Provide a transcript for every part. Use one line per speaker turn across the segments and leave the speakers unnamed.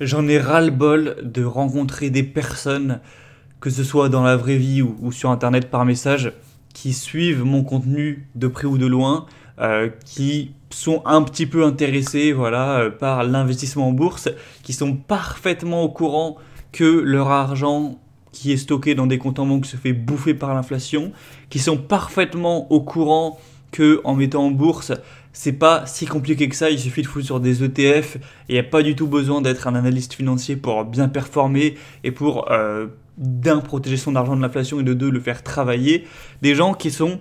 J'en ai ras-le-bol de rencontrer des personnes, que ce soit dans la vraie vie ou, sur Internet par message, qui suivent mon contenu de près ou de loin, euh, qui sont un petit peu intéressés voilà, euh, par l'investissement en bourse, qui sont parfaitement au courant que leur argent qui est stocké dans des comptes en banque se fait bouffer par l'inflation, qui sont parfaitement au courant que en mettant en bourse, c'est pas si compliqué que ça, il suffit de foutre sur des e ETF, il n'y a pas du tout besoin d'être un analyste financier pour bien performer et pour euh, d'un protéger son argent de l'inflation et de deux le faire travailler. Des gens qui sont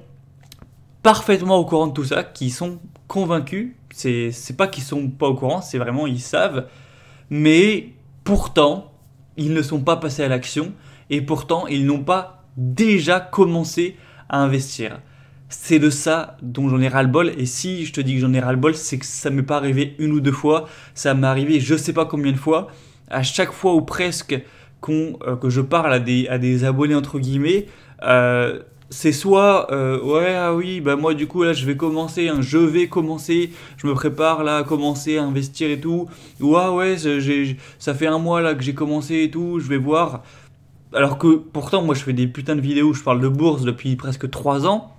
parfaitement au courant de tout ça, qui sont convaincus, c'est pas qu'ils sont pas au courant, c'est vraiment ils savent, mais pourtant ils ne sont pas passés à l'action et pourtant ils n'ont pas déjà commencé à investir c'est de ça dont j'en ai ras-le-bol. Et si je te dis que j'en ai ras-le-bol, c'est que ça ne m'est pas arrivé une ou deux fois. Ça m'est arrivé je sais pas combien de fois. À chaque fois ou presque qu'on, euh, que je parle à des, à des abonnés, entre guillemets, euh, c'est soit euh, ouais ah oui bah moi du coup là je vais commencer hein, je vais commencer je me prépare là à commencer à investir et tout ou ah ouais ça fait un mois là que j'ai commencé et tout je vais voir alors que pourtant moi je fais des putains de vidéos je parle de bourse depuis presque 3 ans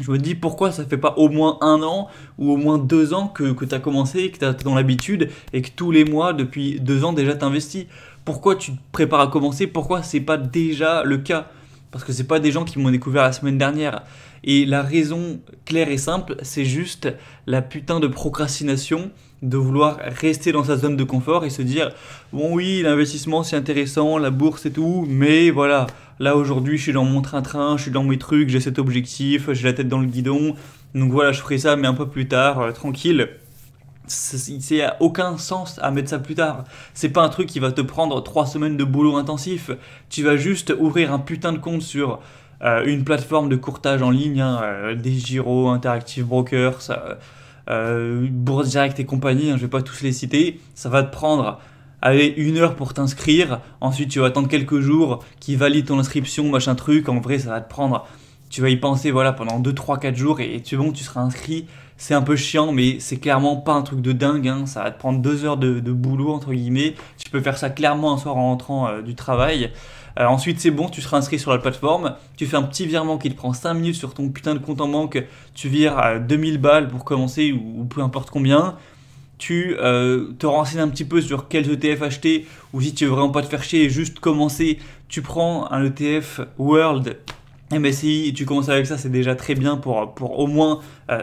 je me dis pourquoi ça fait pas au moins un an ou au moins deux ans que, tu as commencé, que tu as dans l'habitude et que tous les mois depuis deux ans déjà t'investis. Pourquoi tu te prépares à commencer Pourquoi c'est pas déjà le cas Parce que c'est pas des gens qui m'ont découvert la semaine dernière. Et la raison claire et simple, c'est juste la putain de procrastination de vouloir rester dans sa zone de confort et se dire bon oui l'investissement c'est intéressant, la bourse et tout, mais voilà Là aujourd'hui, je suis dans mon train-train, je suis dans mes trucs, j'ai cet objectif, j'ai la tête dans le guidon. Donc voilà, je ferai ça, mais un peu plus tard, euh, tranquille. C'est a aucun sens à mettre ça plus tard. C'est pas un truc qui va te prendre trois semaines de boulot intensif. Tu vas juste ouvrir un putain de compte sur euh, une plateforme de courtage en ligne, hein, euh, des Giro, Interactive Brokers, Bourse Direct et compagnie. Hein, je vais pas tous les citer. Ça va te prendre allez, une heure pour t'inscrire, ensuite tu vas attendre quelques jours qui valide ton inscription, machin truc, en vrai ça va te prendre, tu vas y penser voilà pendant 2, 3, 4 jours et, tu bon, tu seras inscrit, c'est un peu chiant mais c'est clairement pas un truc de dingue, hein. ça va te prendre 2 heures de, boulot entre guillemets, tu peux faire ça clairement un soir en rentrant euh, du travail. Euh, ensuite, c'est bon, tu seras inscrit sur la plateforme, tu fais un petit virement qui te prend 5 minutes sur ton putain de compte en banque, tu vires à euh, 2000 balles pour commencer ou peu importe combien, tu euh, te renseignes un petit peu sur quels ETF acheter ou si tu veux vraiment pas te faire chier et juste commencer, tu prends un ETF World MSCI et tu commences avec ça, c'est déjà très bien pour, au moins euh,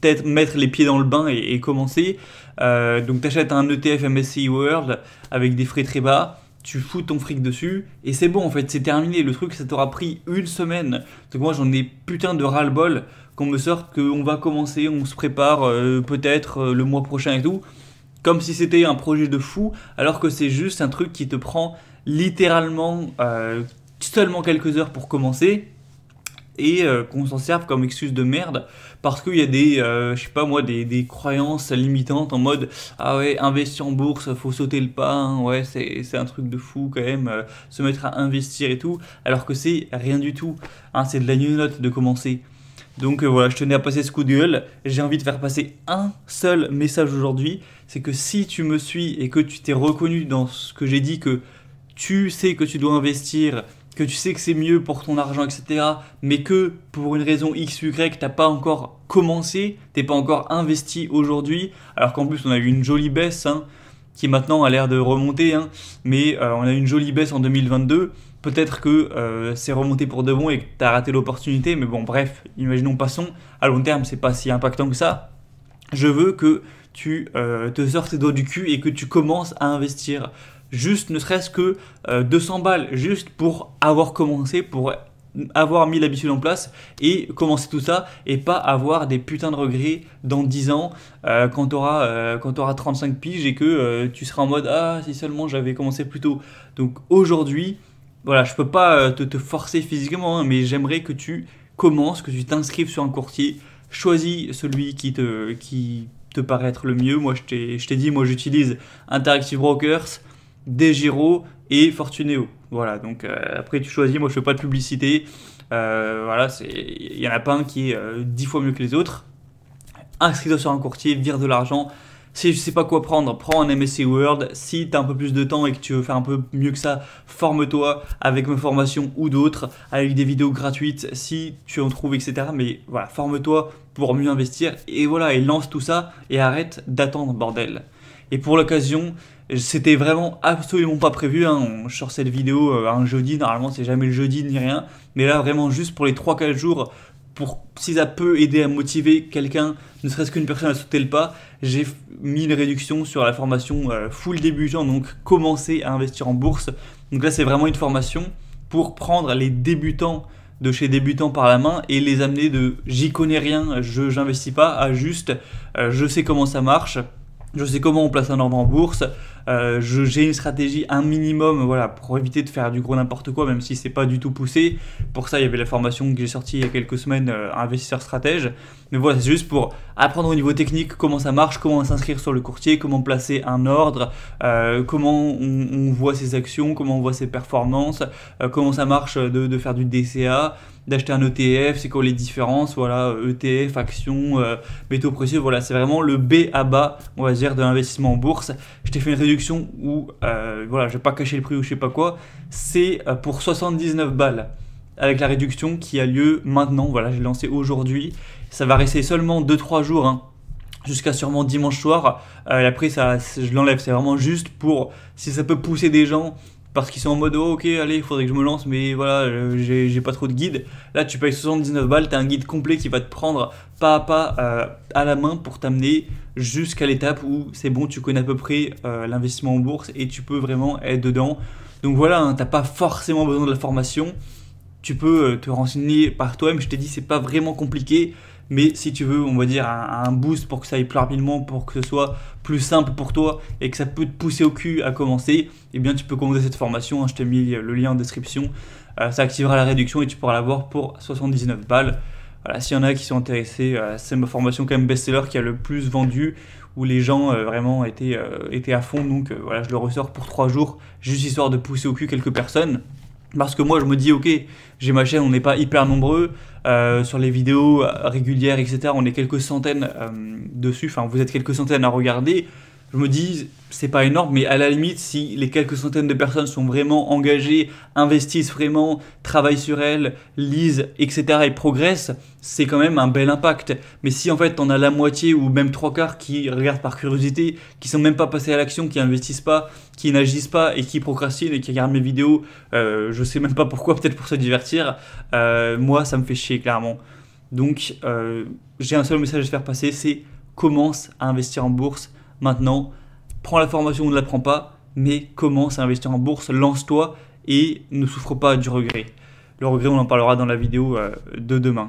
peut-être mettre les pieds dans le bain et, commencer. Euh, donc tu achètes un ETF MSCI World avec des frais très bas tu fous ton fric dessus et c'est bon en fait, c'est terminé. Le truc, ça t'aura pris une semaine. Donc moi, j'en ai putain de ras-le-bol qu'on me sorte qu'on va commencer, on se prépare euh, peut-être euh, le mois prochain et tout, comme si c'était un projet de fou, alors que c'est juste un truc qui te prend littéralement euh, seulement quelques heures pour commencer et qu'on s'en serve comme excuse de merde parce qu'il y a des, je sais pas moi, des, croyances limitantes en mode ah ouais, investir en bourse, faut sauter le pas, hein. ouais, c'est un truc de fou quand même, se mettre à investir et tout, alors que c'est rien du tout, hein, c'est de la new note de commencer. Donc euh, voilà, je tenais à passer ce coup de gueule. J'ai envie de faire passer un seul message aujourd'hui. C'est que si tu me suis et que tu t'es reconnu dans ce que j'ai dit, que tu sais que tu dois investir, que tu sais que c'est mieux pour ton argent, etc., mais que pour une raison X, Y, n'as pas encore commencé, tu n'es pas encore investi aujourd'hui, alors qu'en plus on a eu une jolie baisse, hein, qui maintenant a l'air de remonter, hein, mais euh, on a eu une jolie baisse en 2022. Peut-être que euh, c'est remonté pour de bon et que tu as raté l'opportunité, mais bon, bref, imaginons passons. À long terme, c'est pas si impactant que ça. Je veux que tu euh, te sortes tes doigts du cul et que tu commences à investir. Juste ne serait-ce que 200 euh, balles, juste pour avoir commencé, pour avoir mis l'habitude en place et commencer tout ça et pas avoir des putains de regrets dans 10 ans quand tu auras, 35 piges et que tu seras en mode ah si seulement j'avais commencé plus tôt. Donc aujourd'hui, voilà, je peux pas euh, te, forcer physiquement, hein, mais j'aimerais que tu commences, que tu t'inscrives sur un courtier, choisis celui qui te, qui paraît être le mieux. Moi, je t'ai dit, moi j'utilise Interactive Brokers, Desgiro et Fortuneo. Voilà, donc euh, après tu choisis, moi je fais pas de publicité. Euh, il y en a pas un qui est dix fois mieux que les autres. Inscris-toi sur un courtier, vire de l'argent, si je sais pas quoi prendre, prends un MSC World. Si tu as un peu plus de temps et que tu veux faire un peu mieux que ça, forme-toi avec mes formations ou d'autres, avec des vidéos gratuites si tu en trouves, etc. Mais voilà, forme-toi pour mieux investir et voilà, et lance tout ça et arrête d'attendre, bordel. Et pour l'occasion, c'était vraiment absolument pas prévu. Hein. On sort cette vidéo euh, un jeudi, normalement c'est jamais le jeudi ni rien. Mais là, vraiment, juste pour les 3-4 jours pour si ça peut aider à motiver quelqu'un, ne serait-ce qu'une personne à sauter le pas, j'ai mis une réduction sur la formation euh, full débutant, donc commencer à investir en bourse. Donc là, c'est vraiment une formation pour prendre les débutants de chez débutants par la main et les amener de j'y connais rien, je n'investis pas à juste euh, je sais comment ça marche, je sais comment on place un ordre en bourse, euh, j'ai une stratégie un minimum voilà pour éviter de faire du gros n'importe quoi même si c'est pas du tout poussé pour ça il y avait la formation que j'ai sortie il y a quelques semaines euh, investisseur stratège mais voilà c'est juste pour apprendre au niveau technique comment ça marche comment s'inscrire sur le courtier comment placer un ordre euh, comment on, voit ses actions comment on voit ses performances comment ça marche de, faire du DCA d'acheter un ETF, c'est quoi les différences, voilà, ETF, actions, métaux précieux, voilà, c'est vraiment le B à bas, on va dire, de l'investissement en bourse. Je t'ai fait une réduction ou euh, voilà, je vais pas cacher le prix ou je sais pas quoi, c'est euh, pour 79 balles avec la réduction qui a lieu maintenant. Voilà, j'ai lancé aujourd'hui. Ça va rester seulement 2-3 jours, hein, jusqu'à sûrement dimanche soir. Euh, après, ça, je l'enlève. C'est vraiment juste pour si ça peut pousser des gens parce qu'ils sont en mode oh, ok allez il faudrait que je me lance mais voilà j'ai pas trop de guide là tu payes 79 balles t'as un guide complet qui va te prendre pas à pas euh, à la main pour t'amener jusqu'à l'étape où c'est bon tu connais à peu près euh, l'investissement en bourse et tu peux vraiment être dedans donc voilà tu hein, t'as pas forcément besoin de la formation tu peux euh, te renseigner par toi-même je t'ai dit c'est pas vraiment compliqué mais si tu veux, on va dire, un, boost pour que ça aille plus rapidement, pour que ce soit plus simple pour toi et que ça peut te pousser au cul à commencer, eh bien tu peux commander cette formation, hein, je t'ai mis le lien en description, euh, ça activera la réduction et tu pourras l'avoir pour 79 balles. Voilà, s'il y en a qui sont intéressés, euh, c'est ma formation quand même best-seller qui a le plus vendu, où les gens euh, vraiment étaient, étaient à fond, donc voilà, je le ressors pour 3 jours, juste histoire de pousser au cul quelques personnes. Parce que moi, je me dis, ok, j'ai ma chaîne, on n'est pas hyper nombreux. Euh, sur les vidéos régulières, etc., on est quelques centaines euh, dessus. Enfin, vous êtes quelques centaines à regarder je me dis, c'est pas énorme, mais à la limite, si les quelques centaines de personnes sont vraiment engagées, investissent vraiment, travaillent sur elles, lisent, etc. et progressent, c'est quand même un bel impact. Mais si en fait on a la moitié ou même trois quarts qui regardent par curiosité, qui ne sont même pas passés à l'action, qui investissent pas, qui n'agissent pas et qui procrastinent et qui regardent mes vidéos, euh, je sais même pas pourquoi, peut-être pour se divertir, euh, moi ça me fait chier clairement. Donc euh, j'ai un seul message à faire passer, c'est commence à investir en bourse Maintenant, prends la formation ou ne la prends pas, mais commence à investir en bourse, lance-toi et ne souffre pas du regret. Le regret, on en parlera dans la vidéo euh, de demain.